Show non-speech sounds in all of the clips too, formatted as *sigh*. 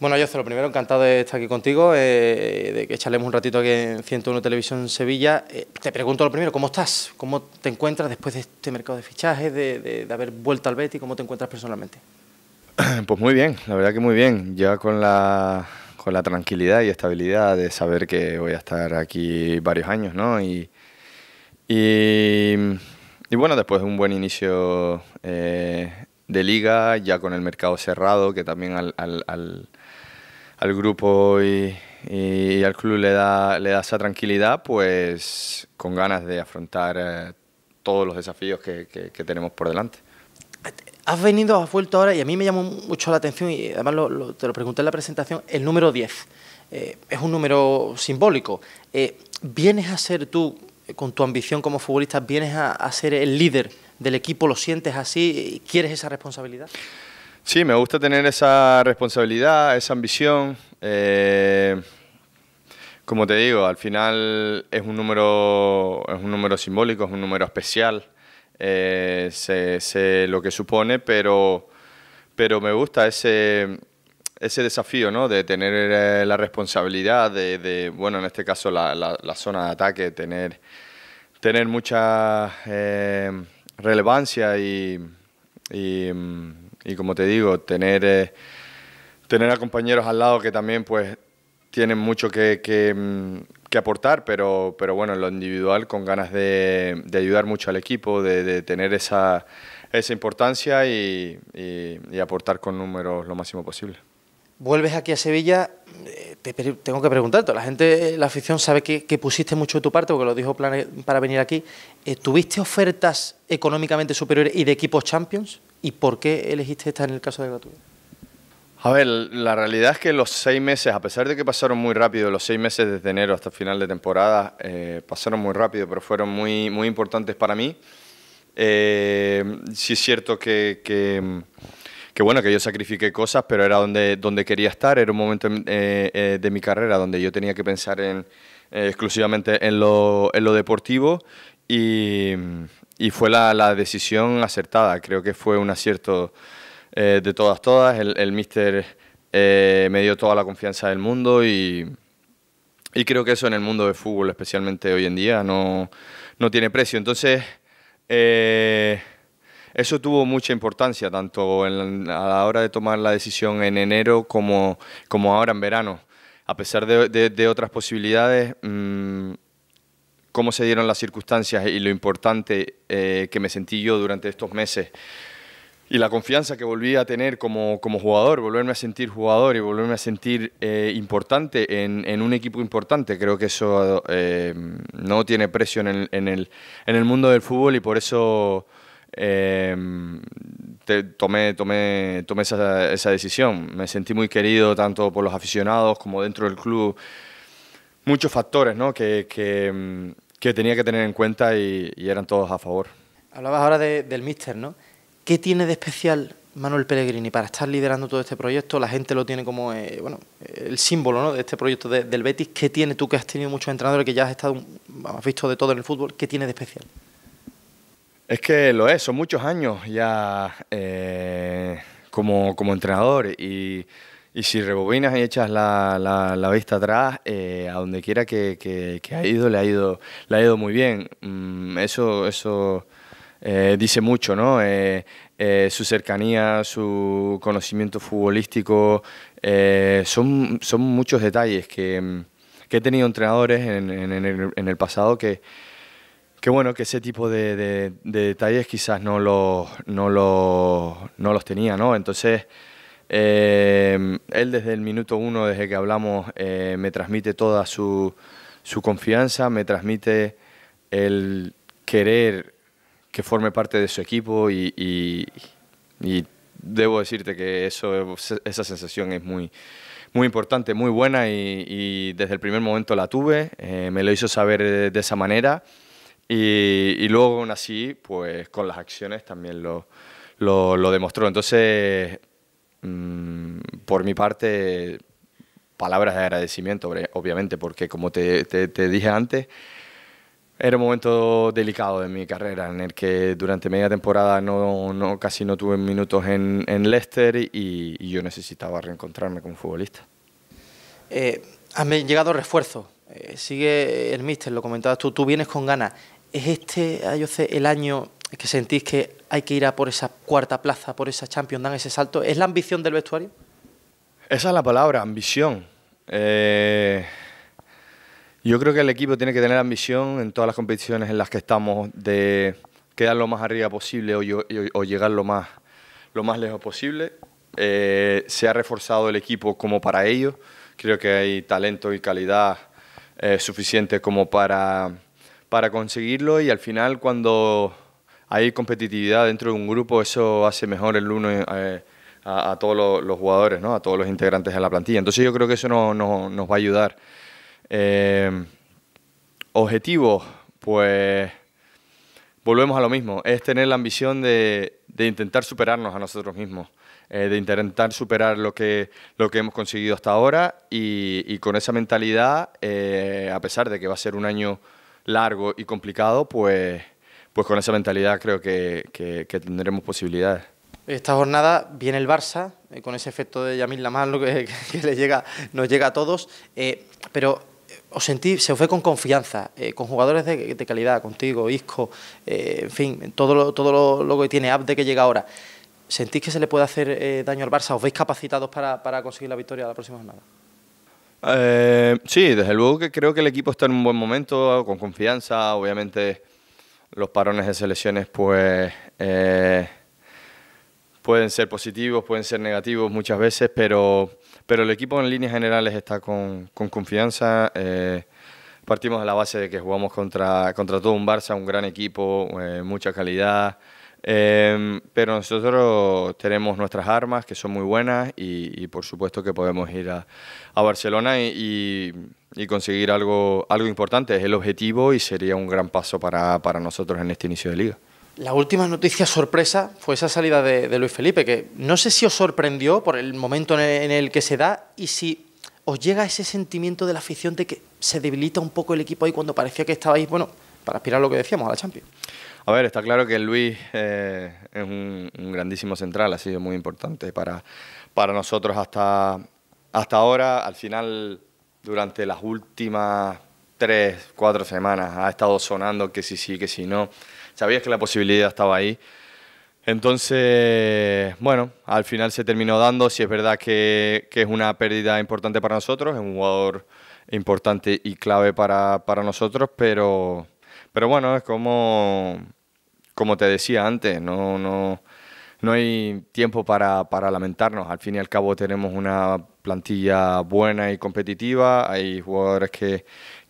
Bueno, yo lo primero, encantado de estar aquí contigo, eh, de que charlemos un ratito aquí en 101 Televisión Sevilla. Eh, te pregunto lo primero, ¿cómo estás? ¿Cómo te encuentras después de este mercado de fichajes, de, haber vuelto al Betis? ¿Cómo te encuentras personalmente? *clears throat* Pues muy bien, la verdad que muy bien. Ya con la, con la tranquilidad y estabilidad de saber que voy a estar aquí varios años, ¿no? Y, bueno, después de un buen inicio eh, de liga, ya con el mercado cerrado, que también al al grupo y, al club le da, le da esa tranquilidad, pues con ganas de afrontar eh, todos los desafíos que, tenemos por delante. Has venido, has vuelto ahora y a mí me llamó mucho la atención y además te lo pregunté en la presentación, el número 10. Eh, es un número simbólico. Eh, ¿Vienes a ser tú, con tu ambición como futbolista, vienes a, a ser el líder del equipo? ¿Lo sientes así? ¿Quieres esa responsabilidad? Sí, me gusta tener esa responsabilidad, esa ambición. Eh, como te digo, al final es un número, es un número simbólico, es un número especial. Eh, sé, lo que supone, pero, pero me gusta ese, ese desafío, ¿no? De tener eh, la responsabilidad de, bueno, en este caso la, zona de ataque, tener, tener mucha relevancia y, y mm, y como te digo, tener, eh, tener a compañeros al lado que también pues tienen mucho que, mm, aportar, pero, pero bueno, en lo individual con ganas de, ayudar mucho al equipo, de, tener esa, importancia y, aportar con números lo máximo posible vuelves aquí a Sevilla, eh, tengo que preguntarte, la gente, la afición sabe que, que pusiste mucho de tu parte, porque lo dijo para venir aquí, ¿tuviste ofertas económicamente superiores y de equipos champions? ¿Y por qué elegiste estar en el caso de Gatú? A ver, la realidad es que los seis meses, a pesar de que pasaron muy rápido, los seis meses desde enero hasta final de temporada, eh, pasaron muy rápido, pero fueron muy, muy importantes para mí. Eh, sí es cierto que, que, bueno, que yo sacrifiqué cosas, pero era donde, donde quería estar, era un momento eh, de mi carrera donde yo tenía que pensar en, exclusivamente en lo, en lo deportivo y y fue la, la, decisión acertada. Creo que fue un acierto eh, de todas, todas. El, el mister eh, me dio toda la confianza del mundo y, y, creo que eso en el mundo de fútbol, especialmente hoy en día, no, no tiene precio. Entonces, eh, eso tuvo mucha importancia, tanto a la hora de tomar la decisión en enero como, como ahora en verano. A pesar de, de, otras posibilidades, mm, cómo se dieron las circunstancias y lo importante eh, que me sentí yo durante estos meses y la confianza que volví a tener como, como, jugador, volverme a sentir jugador y volverme a sentir eh, importante en, en, un equipo importante, creo que eso eh, no tiene precio en el, en, el, en el, mundo del fútbol y por eso tomé, tomé, tomé esa, esa decisión. Me sentí muy querido tanto por los aficionados como dentro del club. Muchos factores ¿no? que, que mm, que tenía que tener en cuenta y, eran todos a favor. Hablabas ahora del míster, ¿no? ¿Qué tiene de especial Manuel Pellegrini para estar liderando todo este proyecto? La gente lo tiene como eh, bueno, el símbolo de este proyecto del Betis. ¿Qué tiene tú que has tenido muchos entrenadores que ya has estado, has visto de todo en el fútbol? ¿Qué tiene de especial? Es que lo es, son muchos años ya eh, como, como entrenador y y si rebobinas y echas la, vista atrás, eh, a donde quiera que, ha ido, le ha ido, ha ido muy bien. Mm, eso eso eh, dice mucho, ¿no? Eh, su cercanía, su conocimiento futbolístico, son, son muchos detalles que, que he tenido entrenadores en, en, el, pasado que, que bueno, que ese tipo de, detalles quizás no los, no, no los tenía, ¿no? Entonces... Eh, él desde el minuto uno, desde que hablamos, eh, me transmite toda su, confianza, me transmite el querer que forme parte de su equipo y, y, debo decirte que eso, esa sensación es muy, muy importante, muy buena y, desde el primer momento la tuve, eh, me lo hizo saber de, esa manera y, luego aún así, pues con las acciones también lo, lo demostró. Entonces Mm, por mi parte, palabras de agradecimiento, obviamente, porque como te, dije antes, era un momento delicado de mi carrera, en el que durante media temporada no, casi no tuve minutos en, en Leicester y, yo necesitaba reencontrarme como futbolista. Eh, han llegado refuerzos, eh, sigue el Mister, lo comentabas tú, tú vienes con ganas. ¿Es este, yo sé, el año es que sentís que hay que ir a por esa cuarta plaza, por esa Champions, dan ese salto. ¿Es la ambición del vestuario? Esa es la palabra, ambición. Eh, yo creo que el equipo tiene que tener ambición en todas las competiciones en las que estamos de quedar lo más arriba posible o, llegar lo más, lo más lejos posible. Eh, se ha reforzado el equipo como para ello. Creo que hay talento y calidad eh, suficiente como para, para conseguirlo y al final cuando hay competitividad dentro de un grupo, eso hace mejor el uno eh, a, todos los, jugadores, ¿no? a todos los integrantes de la plantilla. Entonces yo creo que eso no, nos va a ayudar. Eh, objetivo, pues volvemos a lo mismo, es tener la ambición de, intentar superarnos a nosotros mismos, eh, de intentar superar lo que, lo que hemos conseguido hasta ahora y, con esa mentalidad, a pesar de que va a ser un año largo y complicado, pues pues con esa mentalidad creo que, tendremos posibilidades. Esta jornada viene el Barça, eh, con ese efecto de Yamil Lamar lo *laughs* que, le llega, nos llega a todos, eh, pero eh, os sentí, se fue con confianza, con jugadores de, calidad, contigo, Isco, en fin, todo lo, todo lo, que tiene Abde que llega ahora. ¿Sentís que se le puede hacer daño al Barça? ¿Os veis capacitados para, para conseguir la victoria la próxima jornada? sí, desde luego que creo que el equipo está en un buen momento, con confianza, obviamente los parones de selecciones pues eh, pueden ser positivos, pueden ser negativos muchas veces, pero, pero el equipo en líneas generales está con, confianza. Eh, partimos de la base de que jugamos contra, contra todo un Barça, un gran equipo, eh, mucha calidad. Em, pero nosotros tenemos nuestras armas que son muy buenas y, por supuesto que podemos ir a, Barcelona y y conseguir algo, algo importante. Es el objetivo y sería un gran paso para, para nosotros en este inicio de liga. La última noticia sorpresa fue esa salida de, Luis Felipe, que no sé si os sorprendió por el momento en el, que se da y si os llega ese sentimiento de la afición de que se debilita un poco el equipo ahí cuando parecía que estabais, bueno, para aspirar a lo que decíamos, a la Champions. A ver, está claro que Luis eh, es un, un, grandísimo central, ha sido muy importante para, para nosotros hasta, hasta ahora. Al final durante las últimas tres, cuatro semanas ha estado sonando que sí, sí, que sí, no. Sabías que la posibilidad estaba ahí. Entonces, bueno, al final se terminó dando. Si es verdad que, es una pérdida importante para nosotros, es un jugador importante y clave para, nosotros, pero, pero bueno, es como, como te decía antes, no, no, no hay tiempo para, lamentarnos. Al fin y al cabo tenemos una plantilla buena y competitiva, hay jugadores que,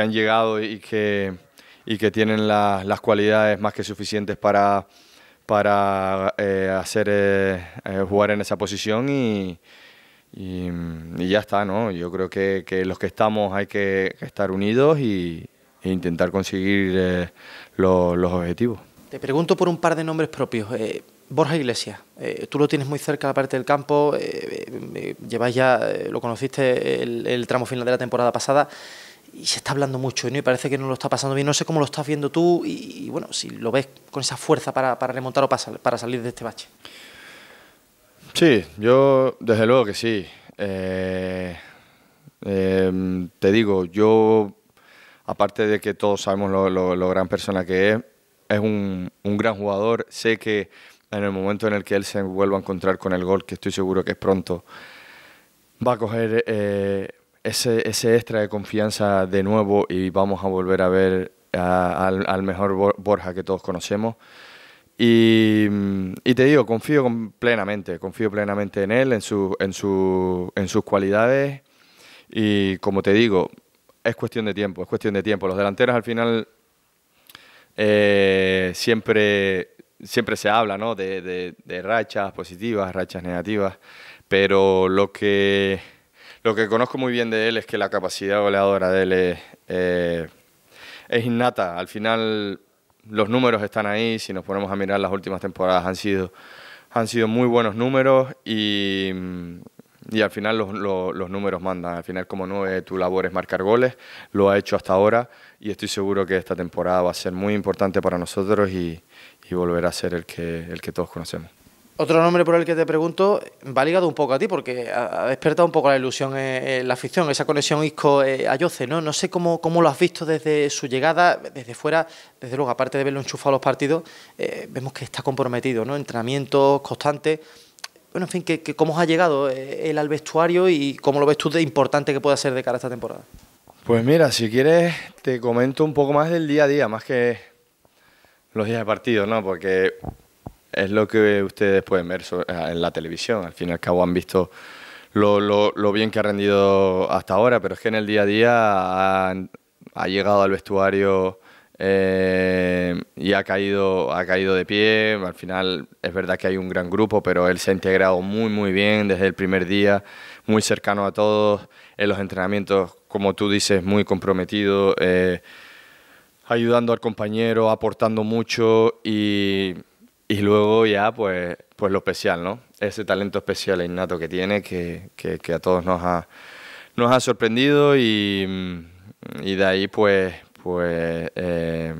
han llegado y que, tienen las cualidades más que suficientes para, eh, hacer eh, eh, jugar en esa posición y, ya está, ¿no? Yo creo que, los que estamos hay que estar unidos y, e intentar conseguir los objetivos. Te pregunto por un par de nombres propios. Borja Iglesias, eh, tú lo tienes muy cerca la parte del campo, eh, eh, eh ya, lo conociste el, tramo final de la temporada pasada y se está hablando mucho ¿no? y parece que no lo está pasando bien. No sé cómo lo estás viendo tú y, bueno, si lo ves con esa fuerza para, remontar o para salir de este bache. Sí, yo desde luego que sí. Em, te digo, yo aparte de que todos sabemos lo, gran persona que es, es un, un, gran jugador. Sé que en el momento en el que él se vuelva a encontrar con el gol, que estoy seguro que es pronto, va a coger eh, ese, extra de confianza de nuevo y vamos a volver a ver al, mejor Borja que todos conocemos. Y, mm, te digo, confío plenamente, confío plenamente en él, en, su, su, en sus cualidades. Y como te digo, es cuestión de tiempo, es cuestión de tiempo. Los delanteros al final eh, siempre siempre se habla ¿no? de, de, de, rachas positivas, rachas negativas, pero lo que, lo que conozco muy bien de él es que la capacidad goleadora de él es, eh, innata. Al final los números están ahí, si nos ponemos a mirar las últimas temporadas han sido, han sido muy buenos números y, y al final los, los, los, números mandan. Al final como nueve tu labor es marcar goles, lo ha hecho hasta ahora y estoy seguro que esta temporada va a ser muy importante para nosotros y, y volver a ser el que, el que todos conocemos. Otro nombre por el que te pregunto va ligado un poco a ti, porque ha despertado un poco la ilusión en eh, eh, la afición, esa conexión Isco-Ayoce, eh, ¿no? No sé cómo, cómo, lo has visto desde su llegada, desde fuera, desde luego, aparte de verlo enchufado a los partidos, vemos que está comprometido, ¿no? Entrenamientos constantes. Bueno, en fin, que, ¿cómo os ha llegado él al vestuario y cómo lo ves tú de importante que pueda ser de cara a esta temporada? Pues mira, si quieres, te comento un poco más del día a día, más que los días de partido, ¿no? Porque es lo que ustedes pueden ver eh, en la televisión. Al fin y al cabo han visto lo, lo, lo bien que ha rendido hasta ahora, pero es que en el día a día ha, llegado al vestuario eh, y ha caído, ha caído de pie. Al final es verdad que hay un gran grupo, pero él se ha integrado muy, muy bien desde el primer día, muy cercano a todos, en los entrenamientos, como tú dices, muy comprometido. Eh, ayudando al compañero, aportando mucho y, luego ya pues, pues lo especial, ¿no? Ese talento especial e innato que tiene que, a todos nos ha, nos ha sorprendido y, mm, de ahí pues, pues eh,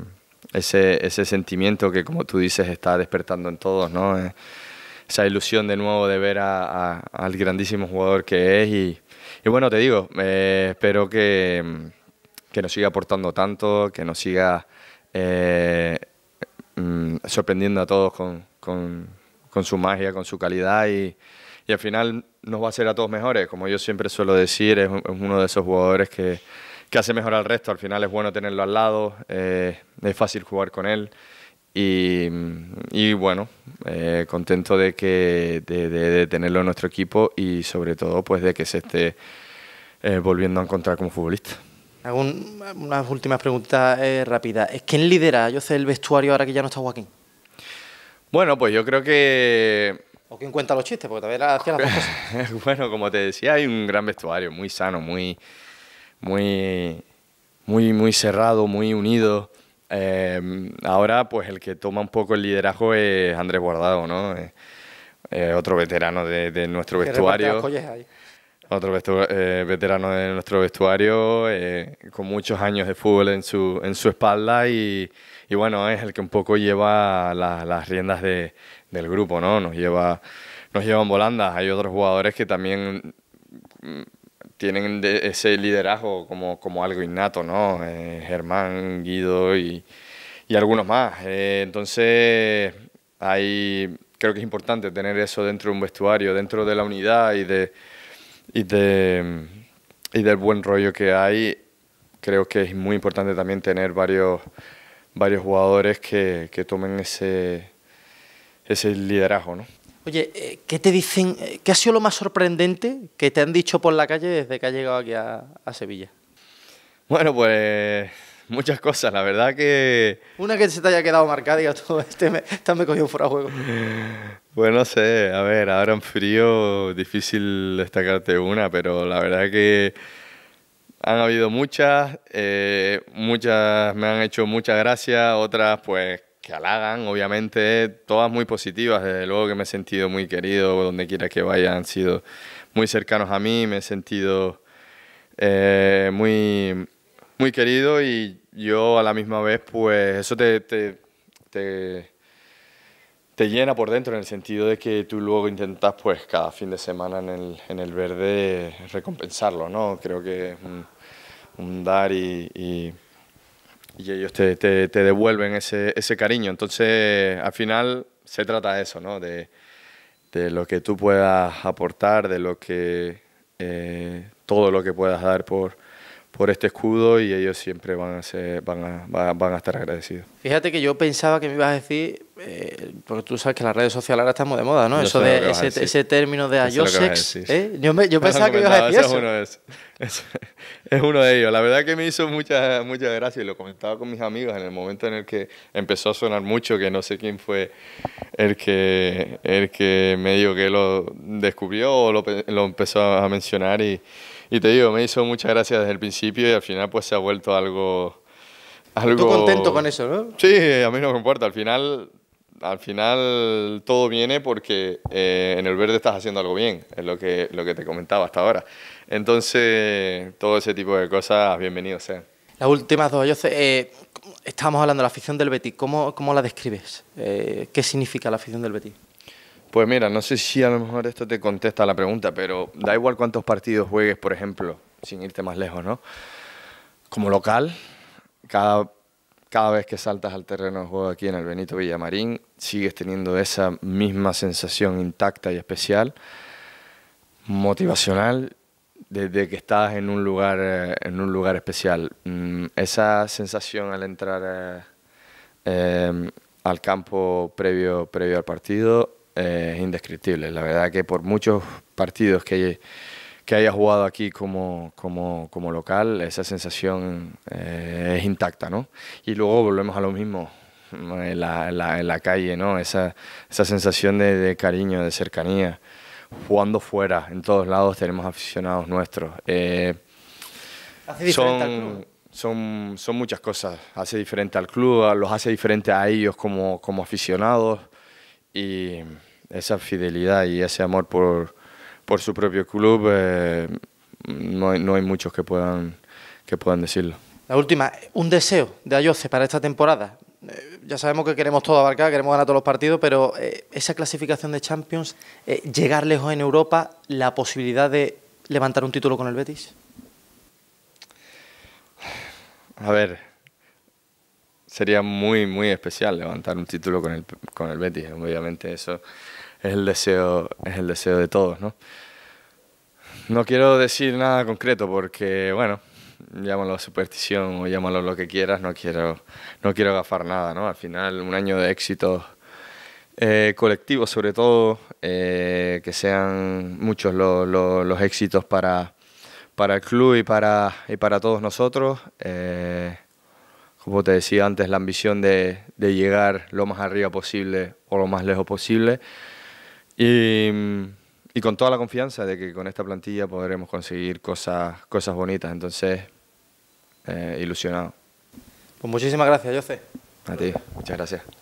ese, ese, sentimiento que como tú dices está despertando en todos, ¿no? Eh, esa ilusión de nuevo de ver a, al grandísimo jugador que es y, bueno, te digo, eh, espero que mm, que nos siga aportando tanto, que nos siga eh, mm, sorprendiendo a todos con, con, su magia, con su calidad y, y, al final nos va a hacer a todos mejores. Como yo siempre suelo decir, es, uno de esos jugadores que, que, hace mejor al resto. Al final es bueno tenerlo al lado, eh, es fácil jugar con él. Y, y bueno, eh, contento de, que, de, tenerlo en nuestro equipo y sobre todo pues de que se esté volviendo a encontrar como futbolista. Hago unas últimas preguntas eh, rápidas. ¿Quién lidera, yo sé, el vestuario ahora que ya no está Joaquín? Bueno, pues yo creo que... ¿O quién cuenta los chistes? Porque todavía hacía las *laughs* bueno, como te decía, hay un gran vestuario, muy sano, muy... Muy, muy, muy cerrado, muy unido. Eh, ahora, pues el que toma un poco el liderazgo es Andrés Guardado, ¿no? Eh, otro veterano de, de nuestro vestuario. Otro eh, veterano de nuestro vestuario, eh, con muchos años de fútbol en su, en su espalda y, bueno, es el que un poco lleva las riendas del grupo, ¿no? Nos lleva, nos llevan volandas. Hay otros jugadores que también mm, tienen ese liderazgo como, como algo innato, ¿no? Eh, Germán, Guido y, y algunos más. entonces, creo que es importante tener eso dentro de un vestuario, dentro de la unidad y de y, de, del buen rollo que hay, creo que es muy importante también tener varios, varios jugadores que, que tomen ese, ese liderazgo. ¿no? Oye, eh, ¿qué te dicen? Eh, ¿Qué ha sido lo más sorprendente que te han dicho por la calle desde que has llegado aquí a, Sevilla? Bueno, pues muchas cosas, la verdad que... Una que se te haya quedado marcada, y todo *laughs* este me, he me fuera de juego. *laughs* Pues sé, a ver, ahora en frío difícil destacarte una, pero la verdad que han habido muchas, eh, muchas me han hecho muchas gracias, otras pues que halagan, obviamente, todas muy positivas, desde luego que me he sentido muy querido, donde quiera que vaya, han sido muy cercanos a mí, me he sentido eh, muy, muy querido y yo a la misma vez pues eso te, te te llena por dentro en el sentido de que tú luego intentas pues cada fin de semana en el, verde recompensarlo, ¿no? Creo que es un, dar y, y, ellos te, devuelven ese, cariño. Entonces al final se trata de eso, ¿no? De, lo que tú puedas aportar, de lo que eh, todo lo que puedas dar por, por este escudo y ellos siempre van a, van, a, van a estar agradecidos. Fíjate que yo pensaba que me ibas a decir eh, porque tú sabes que las redes sociales ahora estamos de moda, ¿no? eso de ese, ese, término de ayosex. Yo, ¿eh? yo pensaba que ibas a decir eso. *laughs* Es uno, de ellos. La verdad que me hizo muchas mucha gracia y lo comentaba con mis amigos en el momento en el que empezó a sonar mucho, que no sé quién fue el que, el que me que lo descubrió o lo, empezó a mencionar y, y te digo, me hizo muchas gracias desde el principio y al final pues se ha vuelto algo... Algo... contento con eso, ¿no? Sí, a mí no me importa. Al final al final todo viene porque eh, en el verde estás haciendo algo bien, es lo que, lo que te comentaba hasta ahora. Entonces, todo ese tipo de cosas, bienvenidos sean. Las últimas dos, yo sé, eh, estábamos hablando de la afición del Betis, ¿cómo, cómo la describes? Eh, ¿Qué significa la afición del Betis? Pues mira, no sé si a lo mejor esto te contesta la pregunta, pero da igual cuántos partidos juegues, por ejemplo, sin irte más lejos, ¿no? Como local, cada cada vez que saltas al terreno de juego aquí en el Benito Villamarín, sigues teniendo esa misma sensación intacta y especial, motivacional, desde que estás en un lugar, eh, en un lugar especial. Mm, esa sensación al entrar eh, em, al campo previo, previo al partido eh, es indescriptible. La verdad que por muchos partidos que hay que haya jugado aquí como, como, como local, esa sensación eh, es intacta, ¿no? Y luego volvemos a lo mismo en la, la, calle, ¿no? Esa, esa sensación de, cariño, de cercanía. Jugando fuera, en todos lados tenemos aficionados nuestros. Eh, hace son, Son, son, muchas cosas. Hace diferente al club, los hace diferente a ellos como, como aficionados. Y esa fidelidad y ese amor por, por su propio club eh, no, hay, no, hay, muchos que puedan, que puedan decirlo. La última, un deseo de Ayoce para esta temporada. Eh, ya sabemos que queremos todo abarcar, queremos ganar todos los partidos, pero eh, esa clasificación de Champions, llegar lejos en Europa, la posibilidad de levantar un título con el Betis. A ver, sería muy, muy especial levantar un título con el, con el Betis, obviamente eso es el deseo, es el deseo de todos, ¿no? No quiero decir nada concreto porque, bueno, llámalo superstición o llámalo lo que quieras, no quiero, no quiero agafar nada, ¿no? Al final, un año de éxito eh, colectivos, sobre todo, eh, que sean muchos los éxitos para, para el club y para, y para todos nosotros. Eh, como te decía antes, la ambición de, de llegar lo más arriba posible o lo más lejos posible. Y, con toda la confianza de que con esta plantilla podremos conseguir cosas, cosas bonitas. Entonces, eh, ilusionado. Pues muchísimas gracias, Jose. A ti, muchas gracias.